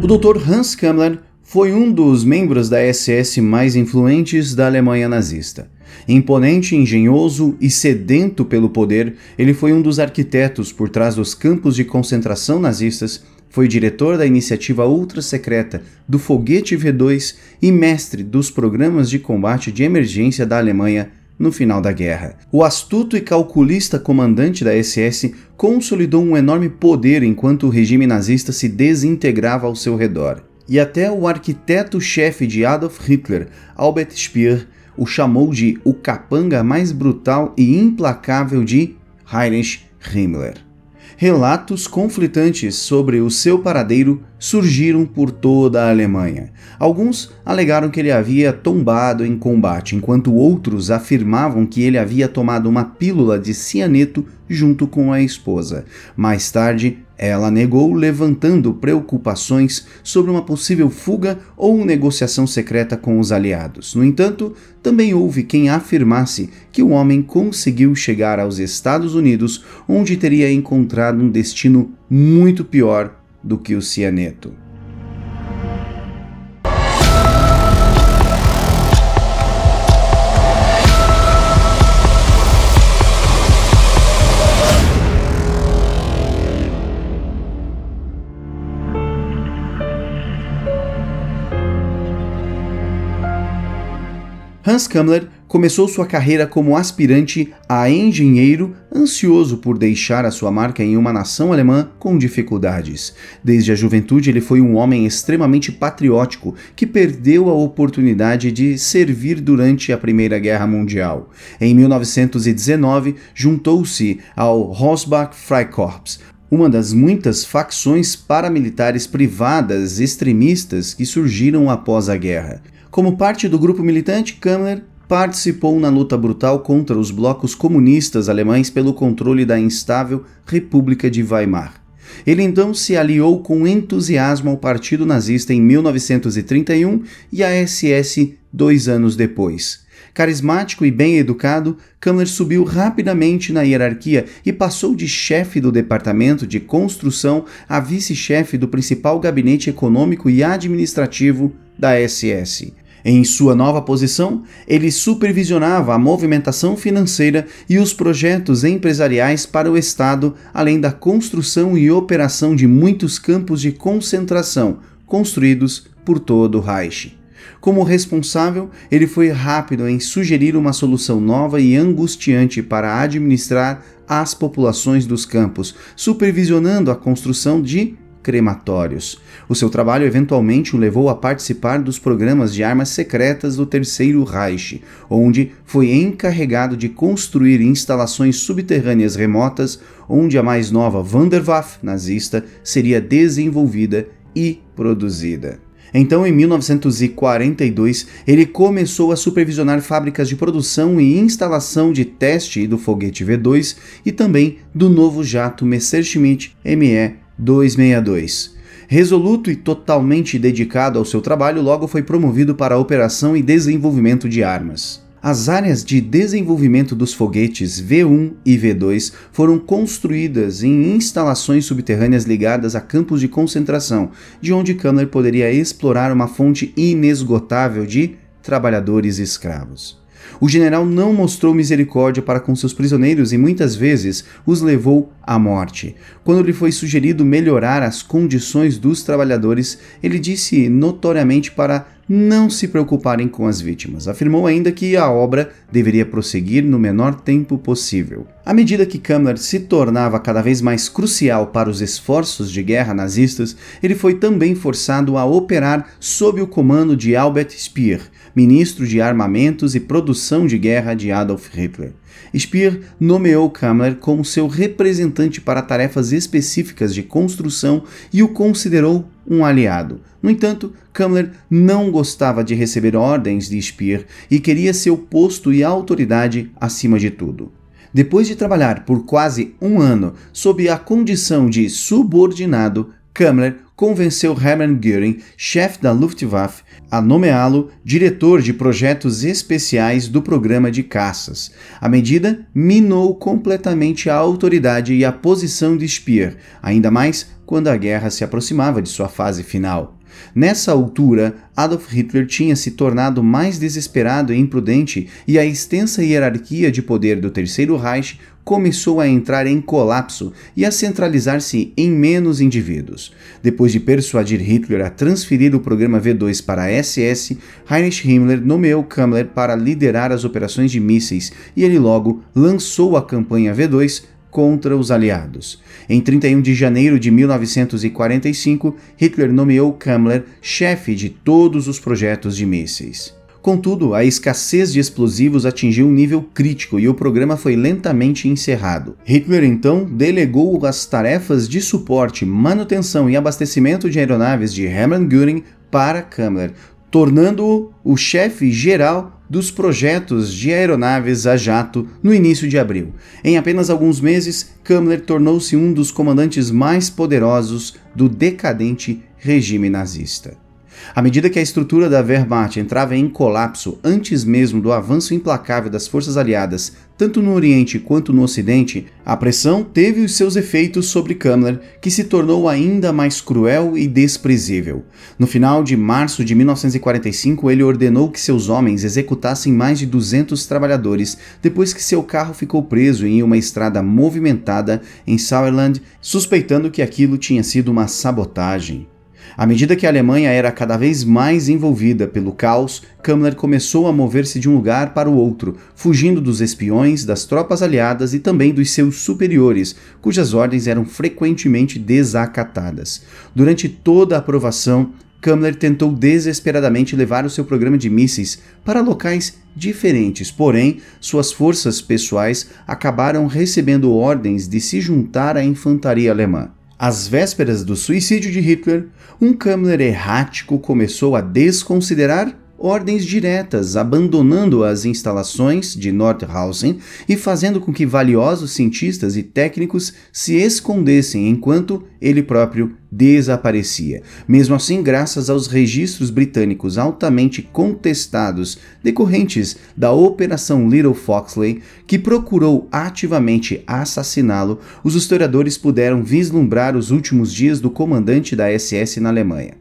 O Dr. Hans Kammler foi um dos membros da SS mais influentes da Alemanha nazista. Imponente, engenhoso e sedento pelo poder, ele foi um dos arquitetos por trás dos campos de concentração nazistas, foi diretor da iniciativa ultra-secreta do Foguete V2 e mestre dos programas de combate de emergência da Alemanha no final da guerra. O astuto e calculista comandante da SS consolidou um enorme poder enquanto o regime nazista se desintegrava ao seu redor. E até o arquiteto-chefe de Adolf Hitler, Albert Speer, o chamou de o capanga mais brutal e implacável de Heinrich Himmler relatos conflitantes sobre o seu paradeiro surgiram por toda a Alemanha. Alguns alegaram que ele havia tombado em combate, enquanto outros afirmavam que ele havia tomado uma pílula de cianeto junto com a esposa. Mais tarde, ela negou, levantando preocupações sobre uma possível fuga ou negociação secreta com os aliados. No entanto, também houve quem afirmasse que o homem conseguiu chegar aos Estados Unidos, onde teria encontrado um destino muito pior do que o cianeto. Hans Kammler começou sua carreira como aspirante a engenheiro, ansioso por deixar a sua marca em uma nação alemã com dificuldades. Desde a juventude, ele foi um homem extremamente patriótico que perdeu a oportunidade de servir durante a Primeira Guerra Mundial. Em 1919, juntou-se ao Rosbach Freikorps, uma das muitas facções paramilitares privadas extremistas que surgiram após a guerra. Como parte do grupo militante, Kammler participou na luta brutal contra os blocos comunistas alemães pelo controle da instável República de Weimar. Ele então se aliou com entusiasmo ao Partido Nazista em 1931 e à SS dois anos depois. Carismático e bem educado, Kammler subiu rapidamente na hierarquia e passou de chefe do departamento de construção a vice-chefe do principal gabinete econômico e administrativo da SS. Em sua nova posição, ele supervisionava a movimentação financeira e os projetos empresariais para o Estado, além da construção e operação de muitos campos de concentração construídos por todo o Reich. Como responsável, ele foi rápido em sugerir uma solução nova e angustiante para administrar as populações dos campos, supervisionando a construção de crematórios. O seu trabalho eventualmente o levou a participar dos programas de armas secretas do Terceiro Reich, onde foi encarregado de construir instalações subterrâneas remotas onde a mais nova Wunderwaffe nazista seria desenvolvida e produzida. Então, em 1942, ele começou a supervisionar fábricas de produção e instalação de teste do foguete V2 e também do novo jato Messerschmitt ME 262. Resoluto e totalmente dedicado ao seu trabalho, logo foi promovido para a operação e desenvolvimento de armas. As áreas de desenvolvimento dos foguetes V1 e V2 foram construídas em instalações subterrâneas ligadas a campos de concentração, de onde Kammler poderia explorar uma fonte inesgotável de trabalhadores escravos. O general não mostrou misericórdia para com seus prisioneiros e muitas vezes os levou à morte. Quando lhe foi sugerido melhorar as condições dos trabalhadores, ele disse notoriamente para não se preocuparem com as vítimas. Afirmou ainda que a obra deveria prosseguir no menor tempo possível. À medida que Kammler se tornava cada vez mais crucial para os esforços de guerra nazistas, ele foi também forçado a operar sob o comando de Albert Speer, ministro de armamentos e produção de guerra de Adolf Hitler. Speer nomeou Kammler como seu representante para tarefas específicas de construção e o considerou um aliado. No entanto, Kammler não gostava de receber ordens de Speer e queria seu posto e autoridade acima de tudo. Depois de trabalhar por quase um ano sob a condição de subordinado, Kammler convenceu Hermann Göring, chefe da Luftwaffe, a nomeá-lo diretor de projetos especiais do programa de caças. A medida minou completamente a autoridade e a posição de Speer, ainda mais quando a guerra se aproximava de sua fase final. Nessa altura, Adolf Hitler tinha se tornado mais desesperado e imprudente, e a extensa hierarquia de poder do Terceiro Reich começou a entrar em colapso e a centralizar-se em menos indivíduos. Depois de persuadir Hitler a transferir o programa V2 para a SS, Heinrich Himmler nomeou Kammler para liderar as operações de mísseis e ele logo lançou a campanha V2 contra os aliados. Em 31 de janeiro de 1945, Hitler nomeou Kammler chefe de todos os projetos de mísseis. Contudo, a escassez de explosivos atingiu um nível crítico e o programa foi lentamente encerrado. Hitler então delegou as tarefas de suporte, manutenção e abastecimento de aeronaves de Hermann Göring para Kammler, tornando-o o chefe geral dos projetos de aeronaves a jato no início de abril. Em apenas alguns meses, Kammler tornou-se um dos comandantes mais poderosos do decadente regime nazista. À medida que a estrutura da Wehrmacht entrava em colapso antes mesmo do avanço implacável das forças aliadas, tanto no Oriente quanto no Ocidente, a pressão teve os seus efeitos sobre Kammler, que se tornou ainda mais cruel e desprezível. No final de março de 1945, ele ordenou que seus homens executassem mais de 200 trabalhadores depois que seu carro ficou preso em uma estrada movimentada em Sauerland, suspeitando que aquilo tinha sido uma sabotagem. À medida que a Alemanha era cada vez mais envolvida pelo caos, Kammler começou a mover-se de um lugar para o outro, fugindo dos espiões, das tropas aliadas e também dos seus superiores, cujas ordens eram frequentemente desacatadas. Durante toda a aprovação, Kammler tentou desesperadamente levar o seu programa de mísseis para locais diferentes, porém, suas forças pessoais acabaram recebendo ordens de se juntar à infantaria alemã. Às vésperas do suicídio de Hitler, um Kammler errático começou a desconsiderar ordens diretas, abandonando as instalações de Nordhausen e fazendo com que valiosos cientistas e técnicos se escondessem enquanto ele próprio desaparecia. Mesmo assim, graças aos registros britânicos altamente contestados decorrentes da Operação Little Foxley, que procurou ativamente assassiná-lo, os historiadores puderam vislumbrar os últimos dias do comandante da SS na Alemanha.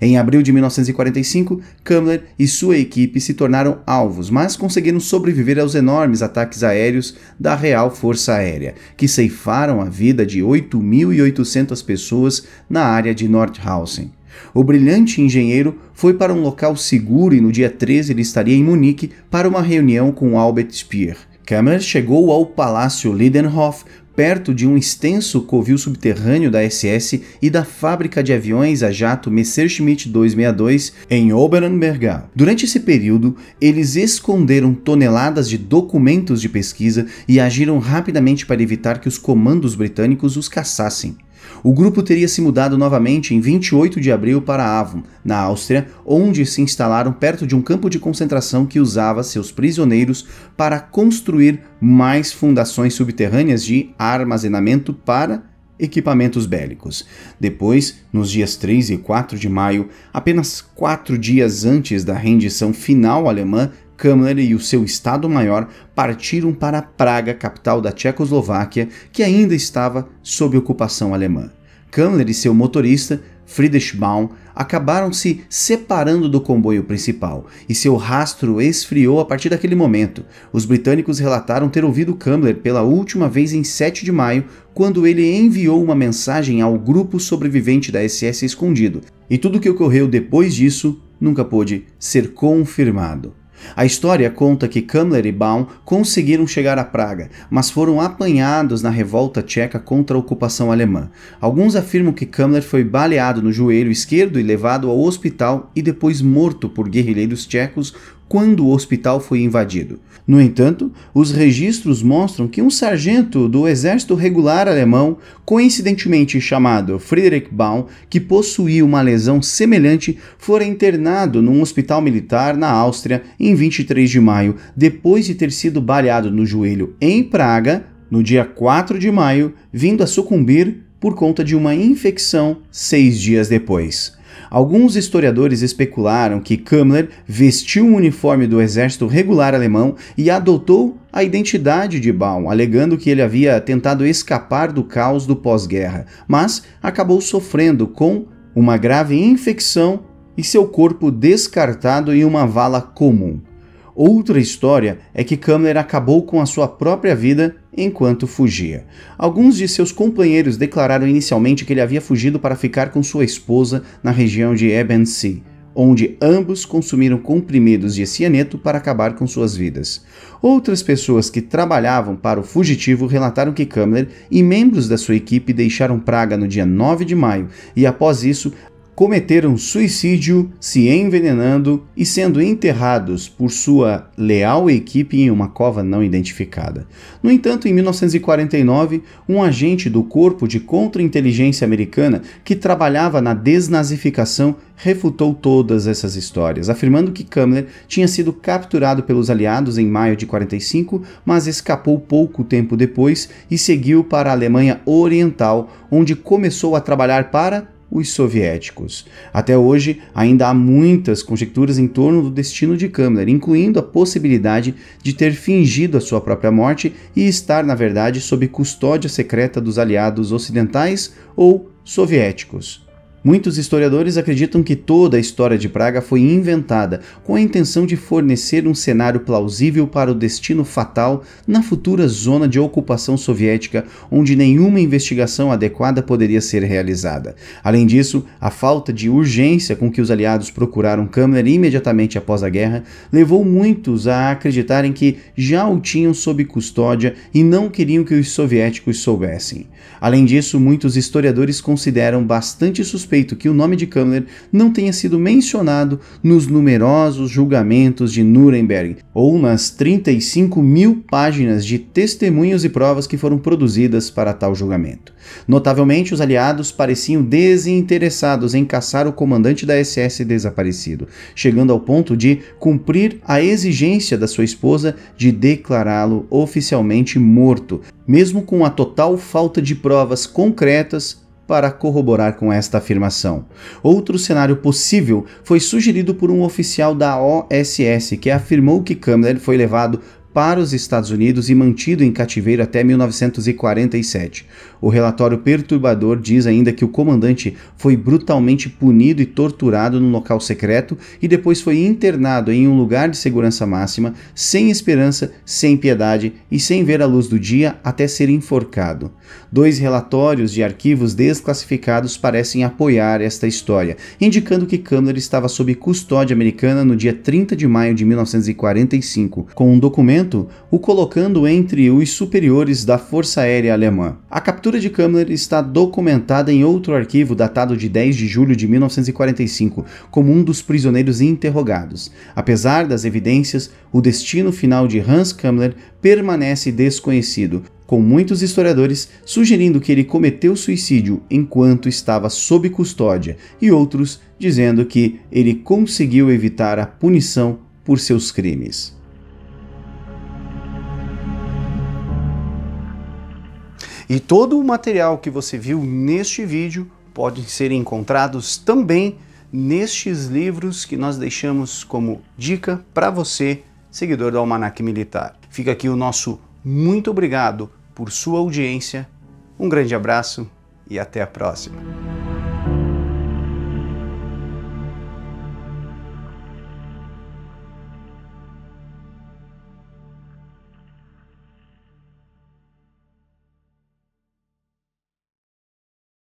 Em abril de 1945, Kammler e sua equipe se tornaram alvos, mas conseguiram sobreviver aos enormes ataques aéreos da Real Força Aérea, que ceifaram a vida de 8.800 pessoas na área de Nordhausen. O brilhante engenheiro foi para um local seguro e no dia 13 ele estaria em Munique para uma reunião com Albert Speer. Kammer chegou ao Palácio Lidenhof perto de um extenso covil subterrâneo da SS e da fábrica de aviões a jato Messerschmitt 262 em Oberenbergau. Durante esse período, eles esconderam toneladas de documentos de pesquisa e agiram rapidamente para evitar que os comandos britânicos os caçassem. O grupo teria se mudado novamente em 28 de abril para Avon, na Áustria, onde se instalaram perto de um campo de concentração que usava seus prisioneiros para construir mais fundações subterrâneas de armazenamento para equipamentos bélicos. Depois, nos dias 3 e 4 de maio, apenas quatro dias antes da rendição final alemã, Kammler e o seu Estado-Maior partiram para Praga, capital da Tchecoslováquia, que ainda estava sob ocupação alemã. Kammler e seu motorista, Friedrich Baum, acabaram se separando do comboio principal, e seu rastro esfriou a partir daquele momento. Os britânicos relataram ter ouvido Kammler pela última vez em 7 de maio, quando ele enviou uma mensagem ao grupo sobrevivente da SS escondido, e tudo o que ocorreu depois disso nunca pôde ser confirmado. A história conta que Kamler e Baum conseguiram chegar a Praga, mas foram apanhados na revolta tcheca contra a ocupação alemã. Alguns afirmam que Kamler foi baleado no joelho esquerdo e levado ao hospital e depois morto por guerrilheiros tchecos quando o hospital foi invadido. No entanto, os registros mostram que um sargento do exército regular alemão, coincidentemente chamado Friedrich Baum, que possuía uma lesão semelhante, fora internado num hospital militar na Áustria em 23 de maio, depois de ter sido baleado no joelho em Praga no dia 4 de maio, vindo a sucumbir por conta de uma infecção seis dias depois. Alguns historiadores especularam que Kammler vestiu um uniforme do exército regular alemão e adotou a identidade de Baum, alegando que ele havia tentado escapar do caos do pós-guerra, mas acabou sofrendo com uma grave infecção e seu corpo descartado em uma vala comum. Outra história é que Kamler acabou com a sua própria vida enquanto fugia. Alguns de seus companheiros declararam inicialmente que ele havia fugido para ficar com sua esposa na região de Ebensee, onde ambos consumiram comprimidos de cianeto para acabar com suas vidas. Outras pessoas que trabalhavam para o fugitivo relataram que Kamler e membros da sua equipe deixaram Praga no dia 9 de maio e, após isso, cometeram suicídio se envenenando e sendo enterrados por sua leal equipe em uma cova não identificada. No entanto, em 1949, um agente do Corpo de Contra-Inteligência Americana que trabalhava na desnazificação refutou todas essas histórias, afirmando que Kammler tinha sido capturado pelos aliados em maio de 45, mas escapou pouco tempo depois e seguiu para a Alemanha Oriental, onde começou a trabalhar para os soviéticos. Até hoje, ainda há muitas conjecturas em torno do destino de Kamler, incluindo a possibilidade de ter fingido a sua própria morte e estar, na verdade, sob custódia secreta dos aliados ocidentais ou soviéticos. Muitos historiadores acreditam que toda a história de Praga foi inventada com a intenção de fornecer um cenário plausível para o destino fatal na futura zona de ocupação soviética, onde nenhuma investigação adequada poderia ser realizada. Além disso, a falta de urgência com que os aliados procuraram Kammler imediatamente após a guerra levou muitos a acreditarem que já o tinham sob custódia e não queriam que os soviéticos soubessem. Além disso, muitos historiadores consideram bastante suspeito suspeito que o nome de Kammler não tenha sido mencionado nos numerosos julgamentos de Nuremberg ou nas 35 mil páginas de testemunhos e provas que foram produzidas para tal julgamento. Notavelmente, os aliados pareciam desinteressados em caçar o comandante da SS desaparecido, chegando ao ponto de cumprir a exigência da sua esposa de declará-lo oficialmente morto, mesmo com a total falta de provas concretas para corroborar com esta afirmação, outro cenário possível foi sugerido por um oficial da OSS que afirmou que Kamler foi levado para os Estados Unidos e mantido em cativeiro até 1947. O relatório perturbador diz ainda que o comandante foi brutalmente punido e torturado num local secreto e depois foi internado em um lugar de segurança máxima, sem esperança, sem piedade e sem ver a luz do dia até ser enforcado. Dois relatórios de arquivos desclassificados parecem apoiar esta história, indicando que Kamler estava sob custódia americana no dia 30 de maio de 1945, com um documento momento, o colocando entre os superiores da Força Aérea Alemã. A captura de Kammler está documentada em outro arquivo datado de 10 de julho de 1945, como um dos prisioneiros interrogados. Apesar das evidências, o destino final de Hans Kammler permanece desconhecido, com muitos historiadores sugerindo que ele cometeu suicídio enquanto estava sob custódia, e outros dizendo que ele conseguiu evitar a punição por seus crimes. E todo o material que você viu neste vídeo podem ser encontrados também nestes livros que nós deixamos como dica para você, seguidor do Almanac Militar. Fica aqui o nosso muito obrigado por sua audiência, um grande abraço e até a próxima.